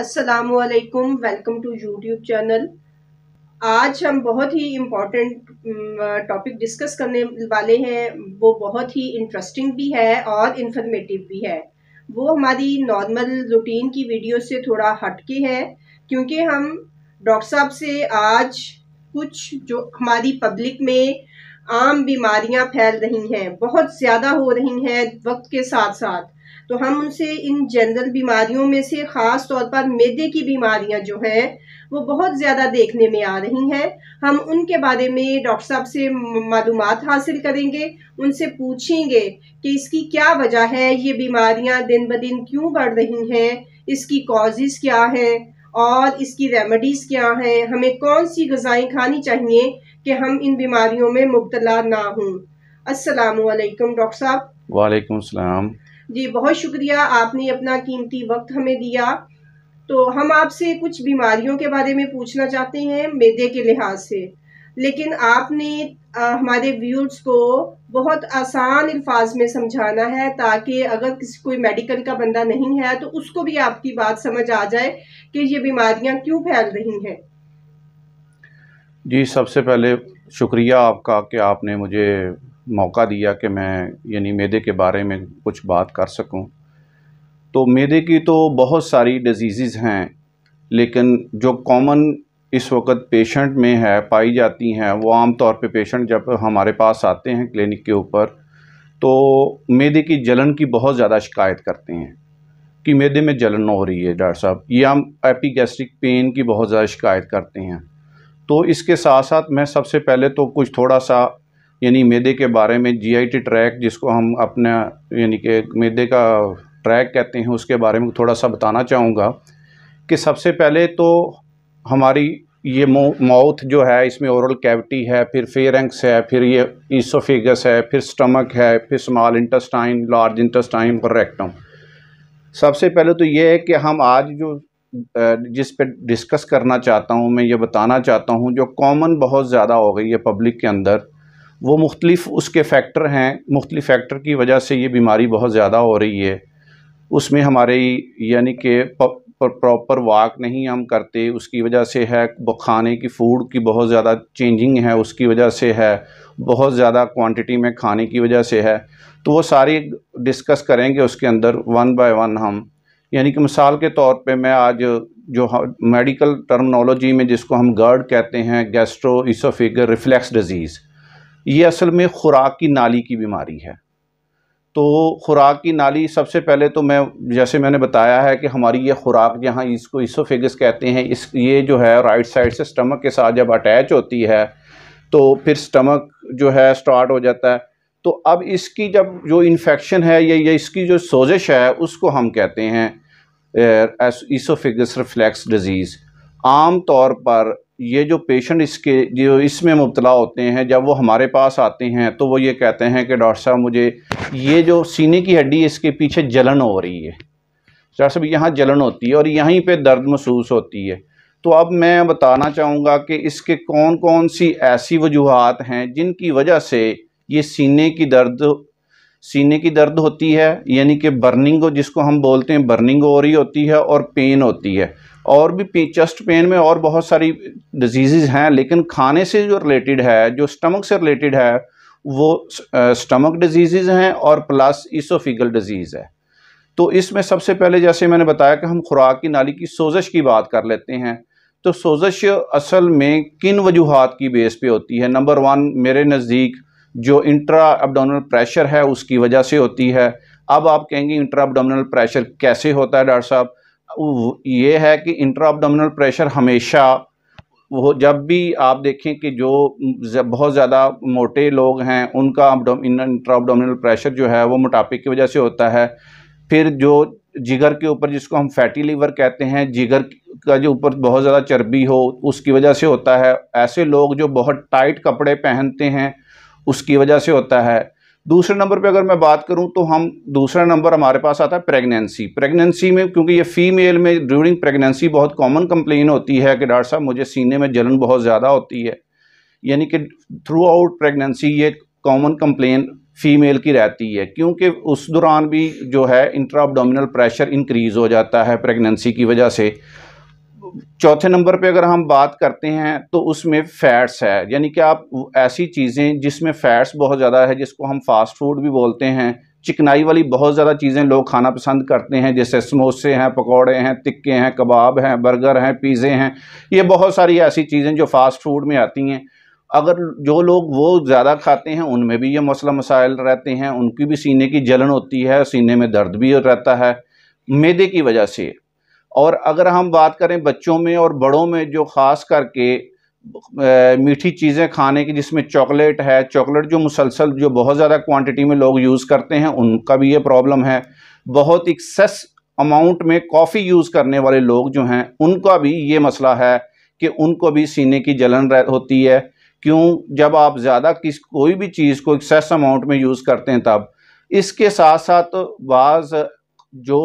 असलकुम welcome to YouTube channel आज हम बहुत ही इम्पॉर्टेंट टॉपिक डिस्कस करने वाले हैं वो बहुत ही इंटरेस्टिंग भी है और इन्फॉर्मेटिव भी है वो हमारी नॉर्मल रूटीन की वीडियो से थोड़ा हटके है क्योंकि हम डॉक्टर साहब से आज कुछ जो हमारी पब्लिक में आम बीमारियां फैल रही हैं बहुत ज़्यादा हो रही हैं वक्त के साथ साथ तो हम उनसे इन जनरल बीमारियों में से ख़ास तौर पर मैदे की बीमारियां जो हैं वो बहुत ज़्यादा देखने में आ रही हैं हम उनके बारे में डॉक्टर साहब से मालूम हासिल करेंगे उनसे पूछेंगे कि इसकी क्या वजह है ये बीमारियां दिन ब दिन क्यों बढ़ रही हैं इसकी कॉजेज़ क्या हैं और इसकी रेमेडीज़ क्या हैं हमें कौन सी गज़ाएँ खानी चाहिए कि हम इन बीमारियों में मुबतला ना हों असलकम डॉक्टर साहब वालेकुम असलम जी बहुत शुक्रिया आपने अपना कीमती वक्त हमें दिया तो हम आपसे कुछ बीमारियों के बारे में पूछना चाहते हैं मैदे के लिहाज से लेकिन आपने आ, हमारे व्यूर्स को बहुत आसान अल्फाज में समझाना है ताकि अगर किसी कोई मेडिकल का बंदा नहीं है तो उसको भी आपकी बात समझ आ जाए कि ये बीमारियां क्यों फैल रही हैं जी सबसे पहले शुक्रिया आपका कि आपने मुझे मौका दिया कि मैं यानी मैदे के बारे में कुछ बात कर सकूं तो मैदे की तो बहुत सारी डिजीज़ हैं लेकिन जो कॉमन इस वक्त पेशेंट में है पाई जाती हैं वो आम तौर पे पेशेंट जब हमारे पास आते हैं क्लिनिक के ऊपर तो मैदे की जलन की बहुत ज़्यादा शिकायत करते हैं कि मैदे में जलन हो रही है डॉक्टर साहब या हम एपीगैस्ट्रिक पेन की बहुत ज़्यादा शिकायत करते हैं तो इसके साथ साथ मैं सबसे पहले तो कुछ थोड़ा सा यानी मैदे के बारे में जीआईटी ट्रैक जिसको हम अपना यानी कि मैदे का ट्रैक कहते हैं उसके बारे में थोड़ा सा बताना चाहूँगा कि सबसे पहले तो हमारी ये माउथ जो है इसमें ओरल कैविटी है फिर फेरेंक्स है फिर ये ईसोफिगस है फिर स्टमक है फिर स्मॉल इंटस्टाइन लार्ज इंटस्टाइन और रेक्टम सबसे पहले तो ये है कि हम आज जो जिस पे डिस्कस करना चाहता हूँ मैं ये बताना चाहता हूँ जो कॉमन बहुत ज़्यादा हो गई है पब्लिक के अंदर वो मुख्तलिफ़ उसके फैक्टर हैं मुख्तलि फैक्टर की वजह से ये बीमारी बहुत ज़्यादा हो रही है उसमें हमारे यानी कि प्रॉपर वाक नहीं हम करते उसकी वजह से है खाने की फ़ूड की बहुत ज़्यादा चेंजिंग है उसकी वजह से है बहुत ज़्यादा क्वांटिटी में खाने की वजह से है तो वो सारी डिस्कस करेंगे उसके अंदर वन बाय वन हम यानी कि मिसाल के तौर पे मैं आज जो मेडिकल टर्मनोलॉजी में जिसको हम गर्ड कहते हैं गैस्ट्रो इसोफिगर रिफ़्लैक्स डिज़ीज़ ये असल में खुराक की नाली की बीमारी है तो खुराक की नाली सबसे पहले तो मैं जैसे मैंने बताया है कि हमारी ये खुराक जहाँ इसको इसोफेगस कहते हैं इस ये जो है राइट साइड से स्टमक के साथ जब अटैच होती है तो फिर स्टमक जो है स्टार्ट हो जाता है तो अब इसकी जब जो इन्फेक्शन है या ये इसकी जो सोजिश है उसको हम कहते हैं इसोफिगस रिफ्लैक्स डिज़ीज़ आम तौर पर ये जो पेशेंट इसके जो इसमें मुबतला होते हैं जब वो हमारे पास आते हैं तो वो ये कहते हैं कि डॉक्टर साहब मुझे ये जो सीने की हड्डी इसके पीछे जलन हो रही है डॉक्टर साहब यहाँ जलन होती है और यहीं पे दर्द महसूस होती है तो अब मैं बताना चाहूँगा कि इसके कौन कौन सी ऐसी वजूहत हैं जिनकी वजह से ये सीने की दर्द सीने की दर्द होती है यानी कि बर्निंग जिसको हम बोलते हैं बर्निंग हो रही होती है और पेन होती है और भी चेस्ट पेन में और बहुत सारी डिजीज़ हैं लेकिन खाने से जो रिलेटेड है जो स्टमक से रिलेटेड है वो स्टमक डिजीज़ हैं और प्लस इसोफिगल डिजीज़ है तो इसमें सबसे पहले जैसे मैंने बताया कि हम खुराक की नाली की सोजश की बात कर लेते हैं तो सोजश असल में किन वजूहत की बेस पे होती है नंबर वन मेरे नज़दीक जो इंट्रा अबडोमिनल प्रेशर है उसकी वजह से होती है अब आप कहेंगे इंट्रा अबडोमिनल प्रेशर कैसे होता है डॉक्टर साहब ये है कि इंट्रा प्रेशर हमेशा वो जब भी आप देखें कि जो बहुत ज़्यादा मोटे लोग हैं उनका इंट्रा प्रेशर जो है वो मोटापे की वजह से होता है फिर जो जिगर के ऊपर जिसको हम फैटी लीवर कहते हैं जिगर का जो ऊपर बहुत ज़्यादा चर्बी हो उसकी वजह से होता है ऐसे लोग जो बहुत टाइट कपड़े पहनते हैं उसकी वजह से होता है दूसरे नंबर पे अगर मैं बात करूं तो हम दूसरा नंबर हमारे पास आता है प्रेगनेंसी प्रेगनेंसी में क्योंकि ये फीमेल में ड्यूरिंग प्रेगनेंसी बहुत कॉमन कंप्लेन होती है कि डॉक्टर साहब मुझे सीने में जलन बहुत ज़्यादा होती है यानी कि थ्रू आउट प्रेगनेंसी ये कॉमन कंप्लेन फीमेल की रहती है क्योंकि उस दौरान भी जो है इंट्राबडोमिनल प्रेशर इंक्रीज़ हो जाता है प्रेगनेंसी की वजह से चौथे नंबर पे अगर हम बात करते हैं तो उसमें फैट्स है यानी कि आप ऐसी चीज़ें जिसमें फैट्स बहुत ज़्यादा है जिसको हम फास्ट फूड भी बोलते हैं चिकनाई वाली बहुत ज़्यादा चीज़ें लोग खाना पसंद करते हैं जैसे समोसे हैं पकौड़े हैं तिक्के हैं कबाब हैं बर्गर हैं पिज़े हैं ये बहुत सारी ऐसी चीज़ें जो फ़ास्ट फूड में आती हैं अगर जो लोग वो ज़्यादा खाते हैं उनमें भी ये मसला मसाइल रहते हैं उनकी भी सीने की जलन होती है सीने में दर्द भी रहता है मैदे की वजह से और अगर हम बात करें बच्चों में और बड़ों में जो ख़ास करके मीठी चीज़ें खाने की जिसमें चॉकलेट है चॉकलेट जो मुसलसल जो बहुत ज़्यादा क्वांटिटी में लोग यूज़ करते हैं उनका भी ये प्रॉब्लम है बहुत एक्सेस अमाउंट में कॉफ़ी यूज़ करने वाले लोग जो हैं उनका भी ये मसला है कि उनको भी सीने की जलन रह होती है क्यों जब आप ज़्यादा किस कोई भी चीज़ को एक्सेस अमाउंट में यूज़ करते हैं तब इसके साथ साथ बाज़ जो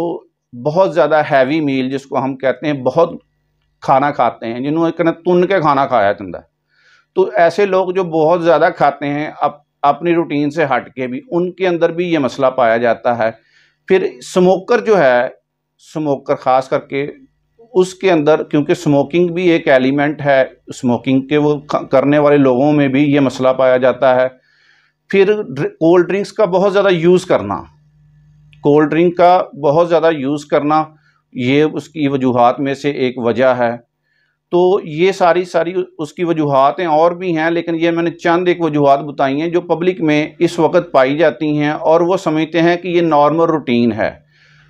बहुत ज़्यादा हैवी मील जिसको हम कहते हैं बहुत खाना खाते हैं जिन्होंने कहना तुन के खाना खाया जाता है तो ऐसे लोग जो बहुत ज़्यादा खाते हैं अप, अपनी रूटीन से हट के भी उनके अंदर भी ये मसला पाया जाता है फिर स्मोकर जो है स्मोकर ख़ास करके उसके अंदर क्योंकि स्मोकिंग भी एक एलिमेंट है स्मोकिंग के वो करने वाले लोगों में भी ये मसला पाया जाता है फिर कोल्ड ड्रिंक्स का बहुत ज़्यादा यूज़ करना कोल्ड ड्रिंक का बहुत ज़्यादा यूज़ करना ये उसकी वजूहत में से एक वजह है तो ये सारी सारी उसकी वजूहतें और भी हैं लेकिन ये मैंने चंद एक वजूहत बताई हैं जो पब्लिक में इस वक्त पाई जाती हैं और वो समझते हैं कि ये नॉर्मल रूटीन है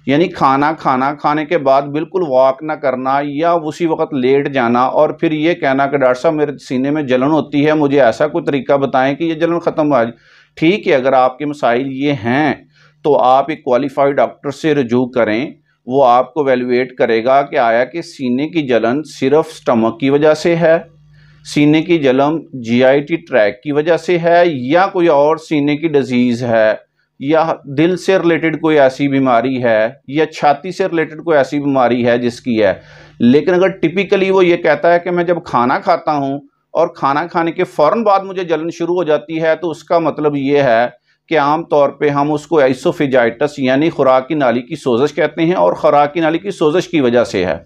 यानी खाना खाना खाने के बाद बिल्कुल वॉक ना करना या उसी वक्त लेट जाना और फिर ये कहना कि डॉक्टर साहब मेरे सीने में जलन होती है मुझे ऐसा कोई तरीका बताएं कि ये जलन ख़त्म हो जाए ठीक है अगर आपके मसाइल ये हैं तो आप एक क्वालिफाइड डॉक्टर से रजू करें वो आपको वैल्यूएट करेगा कि आया कि सीने की जलन सिर्फ स्टमक की वजह से है सीने की जलन जीआईटी ट्रैक की वजह से है या कोई और सीने की डिजीज़ है या दिल से रिलेटेड कोई ऐसी बीमारी है या छाती से रिलेटेड कोई ऐसी बीमारी है जिसकी है लेकिन अगर टिपिकली वो ये कहता है कि मैं जब खाना खाता हूँ और खाना खाने के फ़ौर बाद मुझे जलन शुरू हो जाती है तो उसका मतलब ये है कि आम तौर पे हम उसको एसोफिजाइटस यानी खुराक की नाली की सोजश कहते हैं और खुराक की नाली की सोजश की वजह से है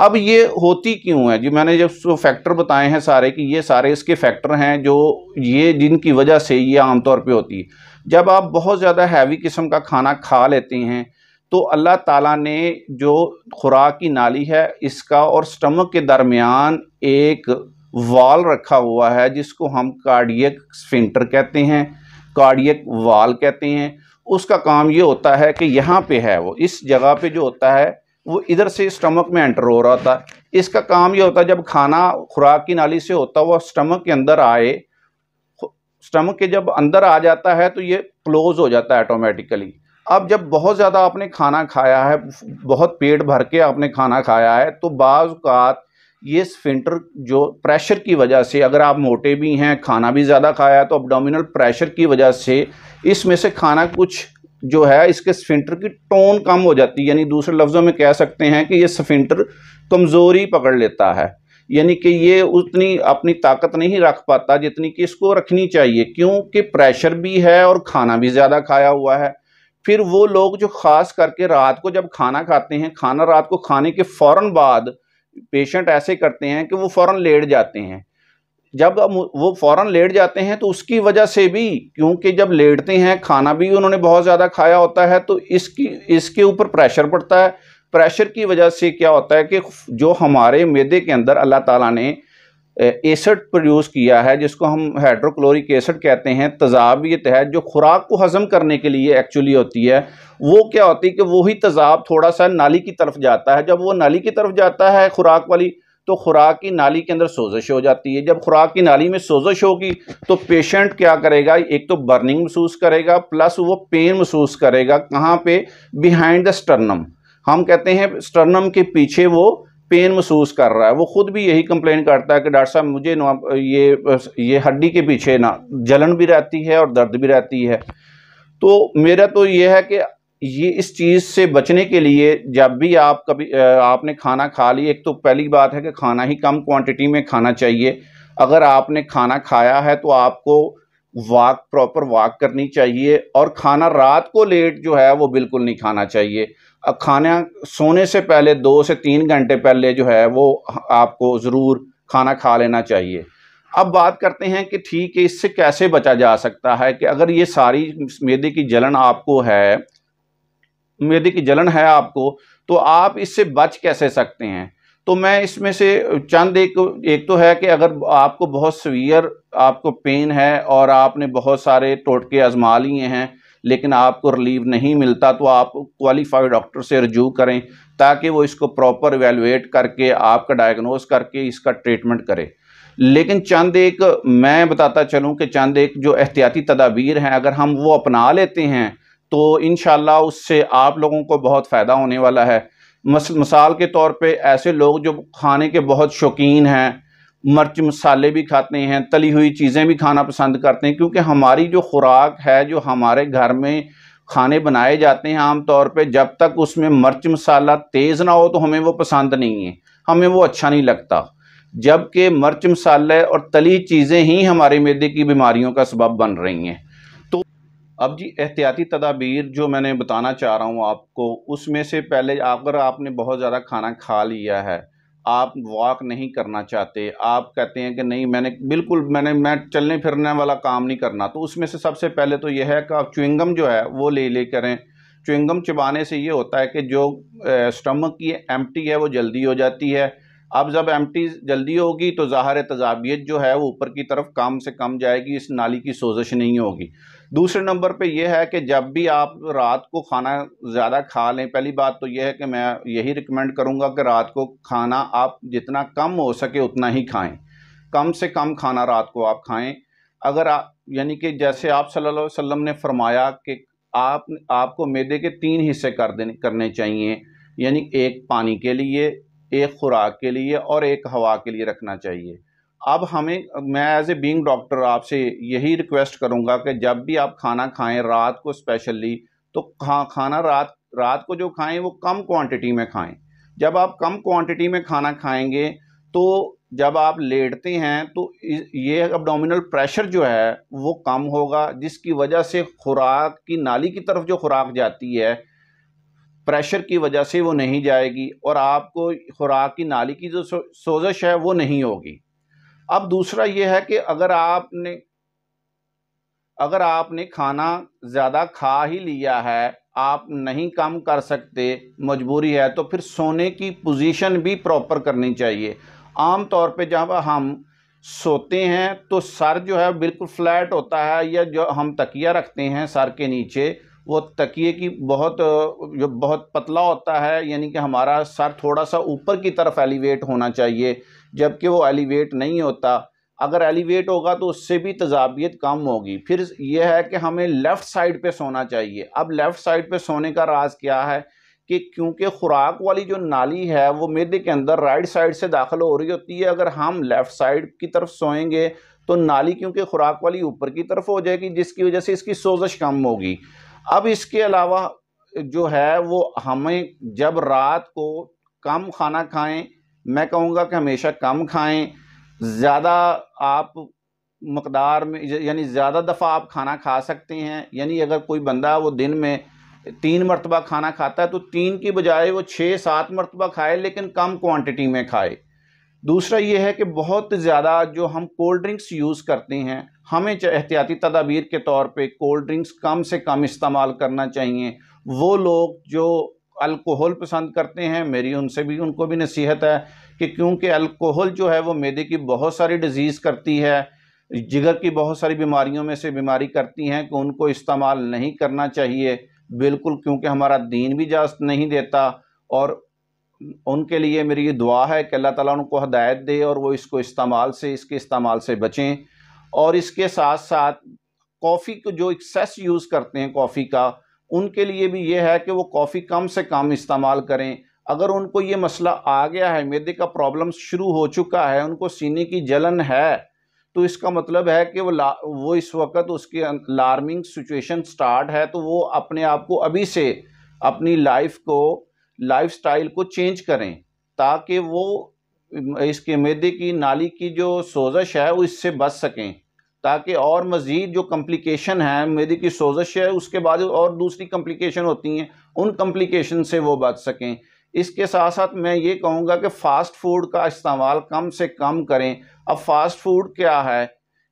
अब ये होती क्यों है जी मैंने जब फैक्टर बताए हैं सारे कि ये सारे इसके फैक्टर हैं जो ये जिनकी वजह से ये आमतौर पे होती है जब आप बहुत ज़्यादा हैवी किस्म का खाना खा लेते हैं तो अल्लाह ताला ने जो खुराक की नाली है इसका और स्टमक के दरमियान एक वाल रखा हुआ है जिसको हम कार्डियक स्फिंटर कहते हैं कार्डियक वाल कहते हैं उसका काम ये होता है कि यहाँ पे है वो इस जगह पे जो होता है वो इधर से स्टमक में एंटर हो रहा था इसका काम ये होता है जब खाना खुराक की नाली से होता हुआ स्टमक के अंदर आए स्टमक के जब अंदर आ जाता है तो ये क्लोज़ हो जाता है ऑटोमेटिकली अब जब बहुत ज़्यादा आपने खाना खाया है बहुत पेट भर के आपने खाना खाया है तो बाज़ात ये स्फिंटर जो प्रेशर की वजह से अगर आप मोटे भी हैं खाना भी ज़्यादा खाया तो अपडोमिनल प्रेशर की वजह से इसमें से खाना कुछ जो है इसके स्फिंटर की टोन कम हो जाती है यानी दूसरे लफ्ज़ों में कह सकते हैं कि ये स्फिंटर कमज़ोरी पकड़ लेता है यानी कि ये उतनी अपनी ताकत नहीं रख पाता जितनी कि इसको रखनी चाहिए क्योंकि प्रेशर भी है और खाना भी ज़्यादा खाया हुआ है फिर वो लोग जो ख़ास करके रात को जब खाना खाते हैं खाना रात को खाने के फ़ौर बाद पेशेंट ऐसे करते हैं कि वो फ़ौर लेट जाते हैं जब वो फ़ौर लेट जाते हैं तो उसकी वजह से भी क्योंकि जब लेटते हैं खाना भी उन्होंने बहुत ज़्यादा खाया होता है तो इसकी इसके ऊपर प्रेशर पड़ता है प्रेशर की वजह से क्या होता है कि जो हमारे मैदे के अंदर अल्लाह ताला ने एसड प्रोड्यूस किया है जिसको हम हाइड्रोक्लोरिक एसड कहते हैं ये तहत जो खुराक को हज़म करने के लिए एक्चुअली होती है वो क्या होती है कि वही तजाब थोड़ा सा नाली की तरफ जाता है जब वो नाली की तरफ जाता है खुराक वाली तो खुराक की नाली के अंदर सोजश हो जाती है जब खुराक की नाली में सोजश होगी तो पेशेंट क्या करेगा एक तो बर्निंग महसूस करेगा प्लस वो पेन महसूस करेगा कहाँ पे बिहाइंड द स्टर्नम हम कहते हैं स्टर्नम के पीछे वो पेन महसूस कर रहा है वो ख़ुद भी यही कंप्लेन करता है कि डॉक्टर साहब मुझे ना ये ये हड्डी के पीछे ना जलन भी रहती है और दर्द भी रहती है तो मेरा तो ये है कि ये इस चीज़ से बचने के लिए जब भी आप कभी आपने खाना खा लिया एक तो पहली बात है कि खाना ही कम क्वांटिटी में खाना चाहिए अगर आपने खाना खाया है तो आपको वाक प्रॉपर वाक करनी चाहिए और खाना रात को लेट जो है वो बिल्कुल नहीं खाना चाहिए अब खाना सोने से पहले दो से तीन घंटे पहले जो है वो आपको ज़रूर खाना खा लेना चाहिए अब बात करते हैं कि ठीक है इससे कैसे बचा जा सकता है कि अगर ये सारी मेदे की जलन आपको है मेदे की जलन है आपको तो आप इससे बच कैसे सकते हैं तो मैं इसमें से चंद एक एक तो है कि अगर आपको बहुत सवियर आपको पेन है और आपने बहुत सारे टोटके आजमा लिए हैं लेकिन आपको रिलीव नहीं मिलता तो आप क्वालिफाइड डॉक्टर से रजू करें ताकि वो इसको प्रॉपर एवेलुएट करके आपका डायग्नोस करके इसका ट्रीटमेंट करे लेकिन चंद एक मैं बताता चलूं कि चंद एक जो एहतियाती तदाबीर हैं अगर हम वो अपना लेते हैं तो इन उससे आप लोगों को बहुत फ़ायदा होने वाला है मस, मिसाल के तौर पे ऐसे लोग जो खाने के बहुत शौकीन हैं मर्च मसाले भी खाते हैं तली हुई चीज़ें भी खाना पसंद करते हैं क्योंकि हमारी जो खुराक है जो हमारे घर में खाने बनाए जाते हैं आम तौर पे जब तक उसमें मर्च मसाला तेज़ ना हो तो हमें वो पसंद नहीं है हमें वो अच्छा नहीं लगता जबकि मर्च मसाले और तली चीज़ें ही हमारे मैदे की बीमारियों का सबब बन रही हैं अब जी एहतियाती तदाबीर जो मैंने बताना चाह रहा हूँ आपको उसमें से पहले अगर आपने बहुत ज़्यादा खाना खा लिया है आप वॉक नहीं करना चाहते आप कहते हैं कि नहीं मैंने बिल्कुल मैंने मैं चलने फिरने वाला काम नहीं करना तो उसमें से सबसे पहले तो यह है कि आप चुविंगम जो है वो ले ले करें चुंगम चबाने से ये होता है कि जो स्टमक की एम्प्टी है वो जल्दी हो जाती है अब जब एम्प्टी जल्दी होगी तो ज़ाहर तजाबियत जो है वो ऊपर की तरफ कम से कम जाएगी इस नाली की सोजिश नहीं होगी दूसरे नंबर पे ये है कि जब भी आप रात को खाना ज़्यादा खा लें पहली बात तो यह है कि मैं यही रिकमेंड करूँगा कि रात को खाना आप जितना कम हो सके उतना ही खाएं कम से कम खाना रात को आप खाएं अगर आप यानी कि जैसे आप सल्लल्लाहु अलैहि वसल्लम ने फरमाया कि आप आपको मैदे के तीन हिस्से कर देने करने चाहिए यानी एक पानी के लिए एक खुराक के लिए और एक हवा के लिए रखना चाहिए अब हमें मैं एज ए बींग डॉक्टर आपसे यही रिक्वेस्ट करूँगा कि जब भी आप खाना खाएं रात को स्पेशली तो खा खाना रात रात को जो खाएं वो कम क्वांटिटी में खाएं जब आप कम क्वांटिटी में खाना खाएंगे तो जब आप लेटते हैं तो ये अबडोमिनल प्रेशर जो है वो कम होगा जिसकी वजह से खुराक की नाली की तरफ जो खुराक जाती है प्रेशर की वजह से वो नहीं जाएगी और आपको खुराक की नाली की जो सोजश है वो नहीं होगी अब दूसरा ये है कि अगर आपने अगर आपने खाना ज़्यादा खा ही लिया है आप नहीं कम कर सकते मजबूरी है तो फिर सोने की पोजीशन भी प्रॉपर करनी चाहिए आम तौर पे जब हम सोते हैं तो सर जो है बिल्कुल फ्लैट होता है या जो हम तकिया रखते हैं सर के नीचे वो तकिए की बहुत जो बहुत पतला होता है यानी कि हमारा सर थोड़ा सा ऊपर की तरफ एलिवेट होना चाहिए जबकि वो एलिवेट नहीं होता अगर एलिवेट होगा तो उससे भी तजाबियत कम होगी फिर यह है कि हमें लेफ़्ट साइड पे सोना चाहिए अब लेफ़्ट साइड पे सोने का राज क्या है कि क्योंकि खुराक वाली जो नाली है वो मेदे के अंदर राइट साइड से दाखिल हो रही होती है अगर हम लेफ़्ट साइड की तरफ सोएंगे तो नाली क्योंकि खुराक वाली ऊपर की तरफ हो जाएगी जिसकी वजह से इसकी सोजश कम होगी अब इसके अलावा जो है वो हमें जब रात को कम खाना खाएं मैं कहूँगा कि हमेशा कम खाएं ज़्यादा आप मकदार में यानी ज़्यादा दफ़ा आप खाना खा सकते हैं यानी अगर कोई बंदा वो दिन में तीन मरतबा खाना खाता है तो तीन की बजाय वो छः सात मरतबा खाए लेकिन कम क्वांटिटी में खाए दूसरा ये है कि बहुत ज़्यादा जो हम कोल्ड ड्रिंक्स यूज़ करते हैं हमें एहतियाती तदाबीर के तौर पे कोल्ड ड्रिंक्स कम से कम इस्तेमाल करना चाहिए वो लोग जो अल्कोहल पसंद करते हैं मेरी उनसे भी उनको भी नसीहत है कि क्योंकि अल्कोहल जो है वो मैदे की बहुत सारी डिजीज़ करती है जिगर की बहुत सारी बीमारियों में से बीमारी करती हैं कि उनको इस्तेमाल नहीं करना चाहिए बिल्कुल क्योंकि हमारा दीन भी इजाज़त नहीं देता और उनके लिए मेरी ये दुआ है कि अल्लाह ताला उनको हदायत दे और वो इसको इस्तेमाल से इसके इस्तेमाल से बचें और इसके साथ साथ कॉफ़ी को जो एक्सेस यूज़ करते हैं कॉफ़ी का उनके लिए भी ये है कि वो कॉफ़ी कम से कम इस्तेमाल करें अगर उनको ये मसला आ गया है मेदे का प्रॉब्लम शुरू हो चुका है उनको सीने की जलन है तो इसका मतलब है कि वो ला वो इस वक्त उसकी अलार्मिंग सिचुएशन स्टार्ट है तो वो अपने आप को अभी से अपनी लाइफ को लाइफ स्टाइल को चेंज करें ताकि वो इसके मेदे की नाली की जो सोजश है वो इससे बच सकें ताकि और मज़ीद जो कम्प्लिकेशन है मेरी की सोजिश है उसके बाद और दूसरी कम्प्लिकेशन होती हैं उन कम्प्लिकेशन से वो बच सकें इसके साथ साथ मैं ये कहूँगा कि फ़ास्ट फूड का इस्तेमाल कम से कम करें अब फ़ास्ट फूड क्या है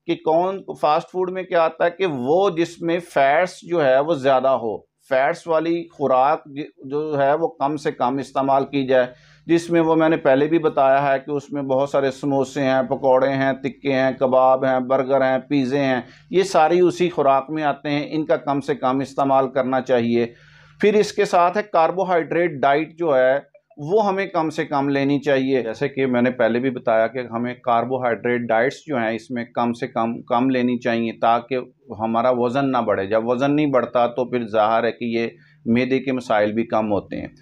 कि कौन फ़ास्ट फूड में क्या आता है कि वो जिसमें फ़ैट्स जो है वो ज़्यादा हो फैट्स वाली खुराक जो है वो कम से कम इस्तेमाल की जाए जिसमें वो मैंने पहले भी बताया है कि उसमें बहुत सारे समोसे हैं पकौड़े हैं तिक्के हैं कबाब हैं बर्गर हैं पिज़े हैं ये सारी उसी खुराक में आते हैं इनका कम से कम इस्तेमाल करना चाहिए फिर इसके साथ है कार्बोहाइड्रेट डाइट जो है वो हमें कम से कम लेनी चाहिए जैसे कि मैंने पहले भी बताया कि हमें कार्बोहाइड्रेट डाइट्स जो हैं इसमें कम से कम कम लेनी चाहिए ताकि हमारा वज़न ना बढ़े जब वज़न नहीं बढ़ता तो फिर ज़ाहर है कि ये मैदे के मसाइल भी कम होते हैं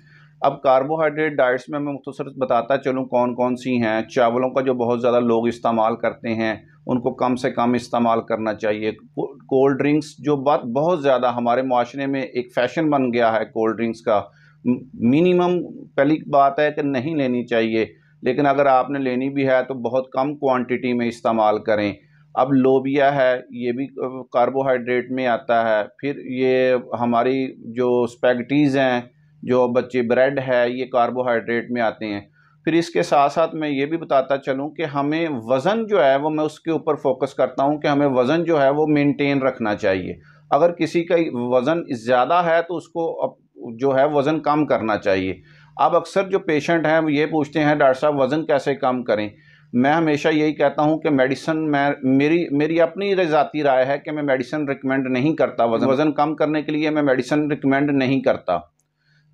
अब कार्बोहाइड्रेट डाइट्स में मैं मुख्तर बताता चलूँ कौन कौन सी हैं चावलों का जो बहुत ज़्यादा लोग इस्तेमाल करते हैं उनको कम से कम इस्तेमाल करना चाहिए कोल्ड ड्रिंक्स जो बात बहुत ज़्यादा हमारे माशरे में एक फ़ैशन बन गया है कोल्ड ड्रिंक्स का मिनिमम पहली बात है कि नहीं लेनी चाहिए लेकिन अगर आपने लेनी भी है तो बहुत कम क्वांटिटी में इस्तेमाल करें अब लोबिया है ये भी कार्बोहाइड्रेट में आता है फिर ये हमारी जो स्पैगटीज़ हैं जो बच्चे ब्रेड है ये कार्बोहाइड्रेट में आते हैं फिर इसके साथ साथ मैं ये भी बताता चलूँ कि हमें वज़न जो है वो मैं उसके ऊपर फोकस करता हूँ कि हमें वज़न जो है वो मेनटेन रखना चाहिए अगर किसी का वज़न ज़्यादा है तो उसको जो है वज़न कम करना चाहिए अब अक्सर जो पेशेंट हैं ये पूछते हैं डॉक्टर साहब वज़न कैसे कम करें मैं हमेशा यही कहता हूँ कि मेडिसन मैं मेरी मेरी अपनी ज़ाती राय है कि मैं मेडिसन रिकमेंड नहीं करता वज़न वज़न कम करने के लिए मैं मेडिसन रिकमेंड नहीं करता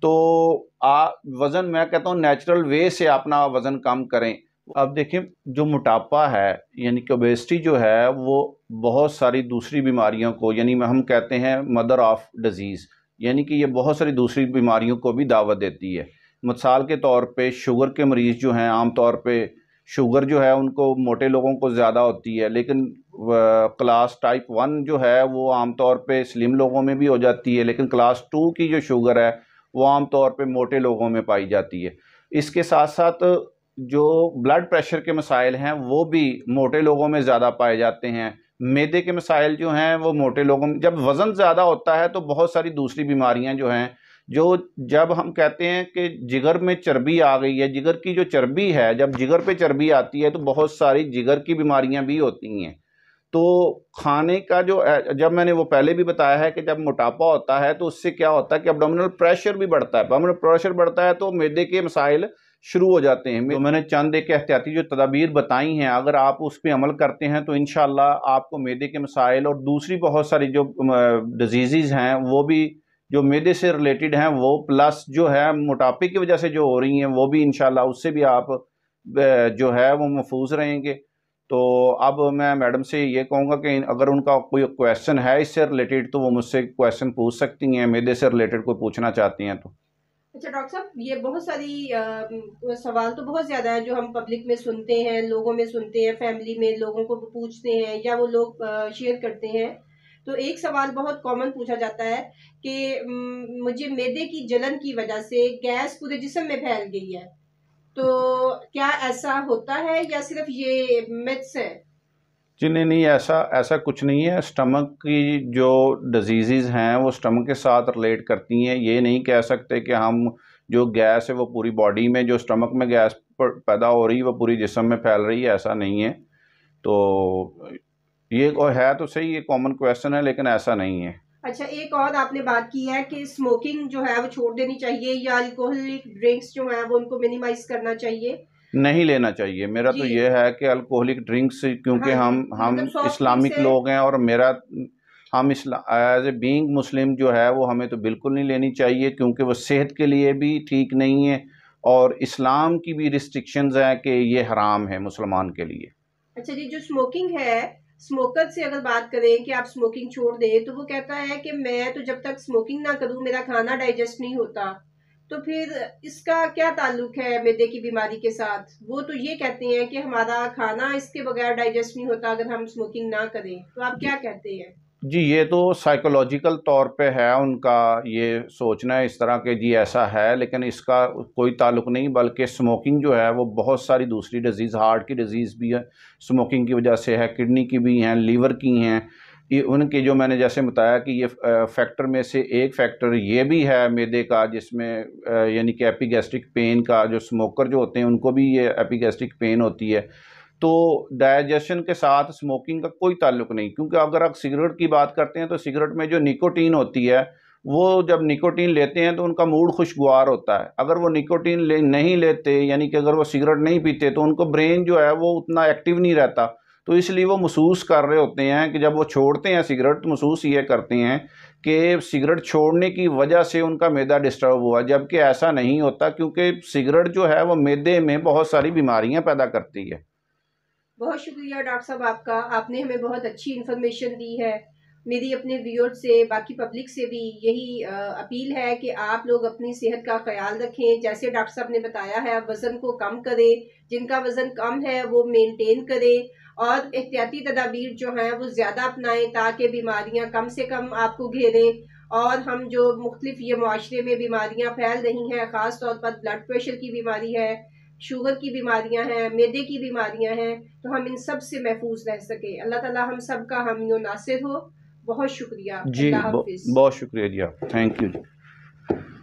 तो आ वज़न मैं कहता हूँ नेचुरल वे से अपना वज़न कम करें अब देखें जो मोटापा है यानी कि ओबेसिटी जो है वो बहुत सारी दूसरी बीमारियों को यानी हम कहते हैं मदर ऑफ़ डिज़ीज़ यानी कि ये बहुत सारी दूसरी बीमारियों को भी दावत देती है मिसाल के तौर पे शुगर के मरीज़ जो हैं आम तौर पे शुगर जो है उनको मोटे लोगों को ज़्यादा होती है लेकिन क्लास टाइप वन जो है वो आम तौर स्लिम लोगों में भी हो जाती है लेकिन क्लास टू की जो शुगर है वो आम तौर पे मोटे लोगों में पाई जाती है इसके साथ साथ जो ब्लड प्रेशर के मसाइल हैं वो भी मोटे लोगों में ज़्यादा पाए जाते हैं मैदे के मसाइल जो हैं वो मोटे लोगों में जब वज़न ज़्यादा होता है तो बहुत सारी दूसरी बीमारियां जो हैं जो जब हम कहते हैं कि जिगर में चर्बी आ गई है जिगर की जो चर्बी है जब जिगर पे चर्बी आती है तो बहुत सारी जिगर की बीमारियां भी होती हैं तो खाने का जो जब मैंने वो पहले भी बताया है कि जब मोटापा होता है तो उससे क्या होता है कि अबडोमिनल प्रेशर भी बढ़ता है अबडोमिनल प्रेशर बढ़ता है तो मैदे के मसाइल शुरू हो जाते हैं तो मैंने चंद एक एहतियाती जो तदाबीर बताई हैं अगर आप उस पर अमल करते हैं तो इन आपको मैदे के मसाइल और दूसरी बहुत सारी जो डिजीज़ हैं वो भी जो मैदे से रिलेटेड हैं वो प्लस जो है मोटापे की वजह से जो हो रही हैं वो भी इन उससे भी आप जो है वो महफूज रहेंगे तो अब मैं मैडम से ये कहूँगा कि अगर उनका कोई क्वेश्चन है इससे रिलेटेड तो वो मुझसे क्वेश्चन पूछ सकती हैं मेदे से रिलेटेड कोई पूछना चाहती हैं तो अच्छा डॉक्टर साहब ये बहुत सारी आ, सवाल तो बहुत ज़्यादा है जो हम पब्लिक में सुनते हैं लोगों में सुनते हैं फैमिली में लोगों को पूछते हैं या वो लोग शेयर करते हैं तो एक सवाल बहुत कॉमन पूछा जाता है कि मुझे मेदे की जलन की वजह से गैस पूरे जिसम में फैल गई है तो क्या ऐसा होता है या सिर्फ ये मिथ्स है जी नहीं नहीं ऐसा ऐसा कुछ नहीं है स्टमक की जो डिजीज़ हैं वो स्टमक के साथ रिलेट करती हैं ये नहीं कह सकते कि हम जो गैस है वो पूरी बॉडी में जो स्टमक में गैस पैदा हो रही है वो पूरी जिसम में फैल रही है ऐसा नहीं है तो ये है तो सही ये कॉमन क्वेश्चन है लेकिन ऐसा नहीं है अच्छा एक और आपने बात की है कि स्मोकिंग जो है वो छोड़ देनी चाहिए या अल्कोहलिक ड्रिंक्स जो है वो उनको मिनिमाइज करना चाहिए नहीं लेना चाहिए मेरा तो ये है कि अल्कोहलिक ड्रिंक्स क्योंकि हाँ, हम मतलब हम मतलब इस्लामिक लोग हैं और मेरा हम एज ए बींग मुस्लिम जो है वो हमें तो बिल्कुल नहीं लेनी चाहिए क्योंकि वो सेहत के लिए भी ठीक नहीं है और इस्लाम की भी रिस्ट्रिक्शंस है कि ये हराम है मुसलमान के लिए अच्छा जी जो स्मोकिंग है स्मोकर से अगर बात करें कि आप स्मोकिंग छोड़ दें तो वो कहता है कि मैं तो जब तक स्मोकिंग ना करूं मेरा खाना डाइजेस्ट नहीं होता तो फिर इसका क्या ताल्लुक है मैदे की बीमारी के साथ वो तो ये कहते हैं कि हमारा खाना इसके बगैर डाइजेस्ट नहीं होता अगर हम स्मोकिंग ना करें तो आप क्या कहते हैं जी ये तो साइकोलॉजिकल तौर पे है उनका ये सोचना है इस तरह के जी ऐसा है लेकिन इसका कोई ताल्लुक नहीं बल्कि स्मोकिंग जो है वो बहुत सारी दूसरी डिजीज़ हार्ट की डिजीज़ भी है स्मोकिंग की वजह से है किडनी की भी हैं लीवर की हैं ये उनके जो मैंने जैसे बताया कि ये फैक्टर में से एक फैक्टर ये भी है मैदे का जिसमें यानी कि एपीगैस्ट्रिक पेन का जो स्मोकर जो होते हैं उनको भी ये एपीगैस्ट्रिक पेन होती है तो डाइजेशन के साथ स्मोकिंग का कोई ताल्लुक नहीं क्योंकि अगर आप सिगरेट की बात करते हैं तो सिगरेट में जो निकोटीन होती है वो जब निकोटीन लेते हैं तो उनका मूड खुशगवार होता है अगर वो निकोटीन ले नहीं लेते यानी कि अगर वो सिगरेट नहीं पीते तो उनको ब्रेन जो है वो उतना एक्टिव नहीं रहता तो इसलिए वो महसूस कर रहे होते हैं कि जब वो छोड़ते हैं सिगरेट तो महसूस ये करते हैं कि सिगरेट छोड़ने की वजह से उनका मैदा डिस्टर्ब हुआ जबकि ऐसा नहीं होता क्योंकि सिगरेट जो है वो मैदे में बहुत सारी बीमारियाँ पैदा करती है बहुत शुक्रिया डॉक्टर साहब आपका आपने हमें बहुत अच्छी इन्फॉर्मेशन दी है मेरी अपने व्यूअर्स से बाकी पब्लिक से भी यही अपील है कि आप लोग अपनी सेहत का ख्याल रखें जैसे डॉक्टर साहब ने बताया है वज़न को कम करें जिनका वज़न कम है वो मेंटेन करें और एहतियाती तदाबीर जो हैं वो ज़्यादा अपनाएं ताकि बीमारियां कम से कम आपको घेरें और हम जो मुख्तलिफ ये माशरे में बीमारियां फैल रही हैं ख़ास तौर पर ब्लड प्रेशर की बीमारी है शुगर की बीमारियां हैं मैदे की बीमारियां हैं तो हम इन सब से महफूज रह सके अल्लाह ताला हम सब का हम नासिर हो बहुत शुक्रिया जी बहुत शुक्रिया जी थैंक यू जी